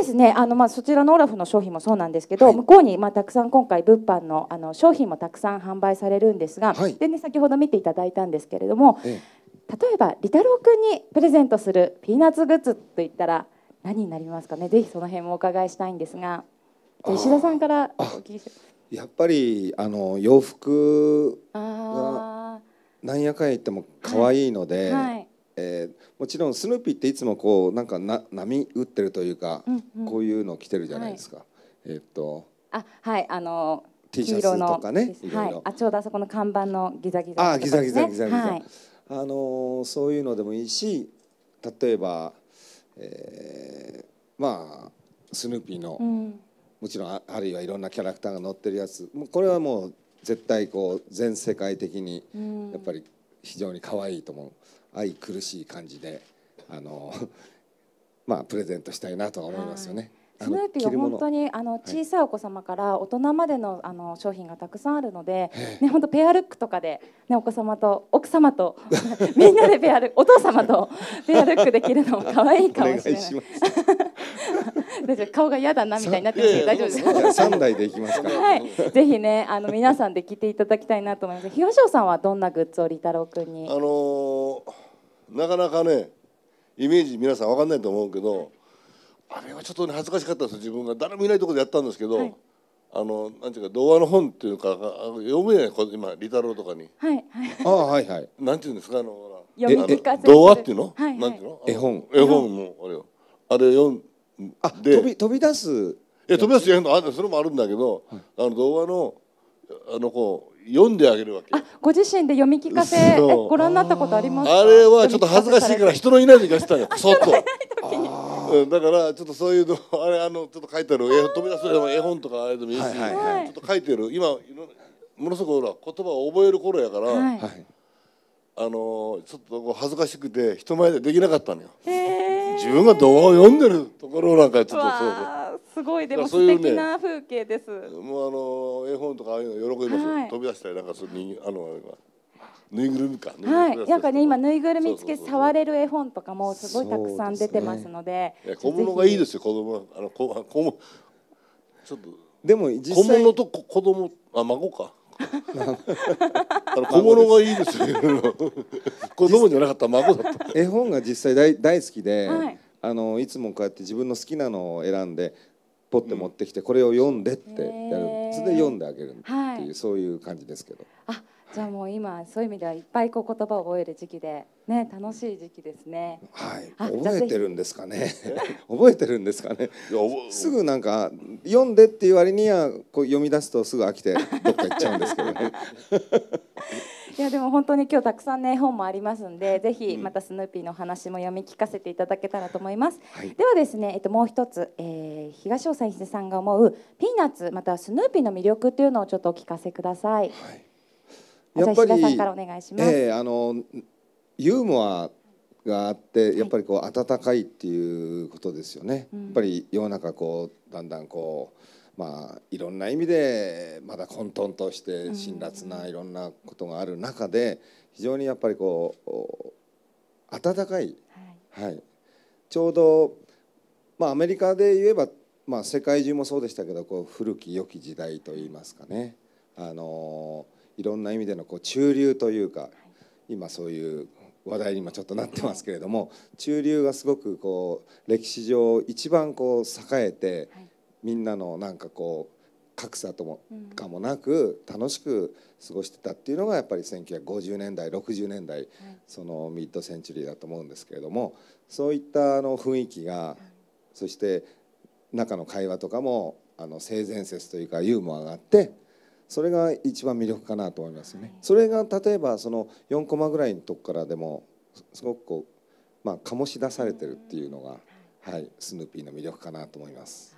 ですねあの、まあ、そちらのオラフの商品もそうなんですけど、はい、向こうに、まあ、たくさん今回物販のあの商品もたくさん販売されるんですが、はい、でね、先ほど見ていただいたんですけれども、ええ、例えば利太郎君にプレゼントするピーナッツグッズといったら何になりますかねぜひその辺もお伺いしたいんですが石田さんからお聞きしやっぱりあの洋服がなんやかんや言っても可愛いので。はいえー、もちろんスヌーピーっていつもこうなんかな波打ってるというか、うんうん、こういうの着てるじゃないですか。はい、えー、っとあはいあの T シャツとかね、はい、あちょうどあそこの看板のギザギザ、ね、あギザギザギザギザ、はい、あのー、そういうのでもいいし例えば、えー、まあスヌーピーの、うん、もちろんああるいはいろんなキャラクターが乗ってるやつもうこれはもう絶対こう全世界的にやっぱり非常に可愛いと思う。うん愛苦しい感じであの まあプレゼントしたいなと思いますよね。スヌーピーは本当にあの小さいお子様から大人までのあの商品がたくさんあるので、ね、本当ペアルックとかで、ね、お子様と奥様と みんなでペアルお父様とペアルックできるのも可愛いかもしれない。顔が嫌だなみたいになってます大丈夫です三台で行きますか はい。ぜひねあの皆さんで着ていただきたいなと思います。ひよしょうさんはどんなグッズをりたろうくんに。あのー、なかなかねイメージ皆さんわかんないと思うけど、あれはちょっと、ね、恥ずかしかったです自分が誰もいないところでやったんですけど。はいあのなんていうか童話の本っていうか読めない今利太郎とかに。はいはい。あはいはい。なんていうんですかあのほら。読み聞かせ。童話っていうの？はい、はい、なんていうの？絵本。絵本もあれよ。あれ読んあ飛び飛び出すえや飛び出すやのそれもあるんだけど、はい、あの童のあのこう読んであげるわけご自身で読み聞かせご覧になったことありますあれはちょっと恥ずかしいから人のいない時がしたよそっと。うだからちょっとそういうのあれあのちょっと書いてある絵飛び出す絵本とかあれでもいいし、はいはいはい、ちょっと書いてる今ものすごくほら言葉を覚える頃やから、はい、あのちょっと恥ずかしくて人前でできなかったのよ。えー自分が動画を読んでるところなんかちょっとそうすごいでも素敵な風景です。ううね、もうあの絵本とかああいうの喜びます、はい、飛び出したりなんかするにあのぬいぐるみか、はい、なんかね今ぬいぐるみつけ触れる絵本とかもすごいたくさん出てますので、ね、小物がいいですよ子供あのこ、子も。ちょっとでも小物と子供あ孫か小物がいいですね。じゃなかった孫だった。絵本が実際大大好きで、はい、あのいつもこうやって自分の好きなのを選んでポッて持ってきて、これを読んでってやる。それで読んであげるっていう、そういう感じですけど。あ。じゃあもう今そういう意味ではいっぱいこう言葉を覚える時期でね楽しい時期ですね。はい覚えてるんですかね 覚えてるんですかねすぐなんか読んでっていう割にはこう読み出すとすぐ飽きてどっか行っちゃうんですけどね。いやでも本当に今日たくさんね本もありますんでぜひまたスヌーピーの話も読み聞かせていただけたらと思います、はい、ではですねえっともう一つ、えー、東尾さんさんが思うピーナッツまたスヌーピーの魅力っていうのをちょっとお聞かせください、はいやっぱり、えー、あのユーモアがあってやっぱりこう温かいっていうことですよね。はい、やっぱり世の中こうだんだんこうまあいろんな意味でまだ混沌として辛辣ないろんなことがある中で非常にやっぱりこう温かい、はい、はい、ちょうどまあアメリカで言えばまあ世界中もそうでしたけどこう古き良き時代といいますかねあのーいろんな意味でのこう中流というか今そういう話題に今ちょっとなってますけれども中流がすごくこう歴史上一番こう栄えてみんなのなんかこう格差ともかもなく楽しく過ごしてたっていうのがやっぱり1950年代60年代そのミッドセンチュリーだと思うんですけれどもそういったあの雰囲気がそして中の会話とかもあの性善説というかユーモアがあって。それが一番魅力かなと思いますね。それが例えばその4コマぐらいのとこからでもすごくこうまあ醸し出されてるっていうのがはいスヌーピーの魅力かなと思います。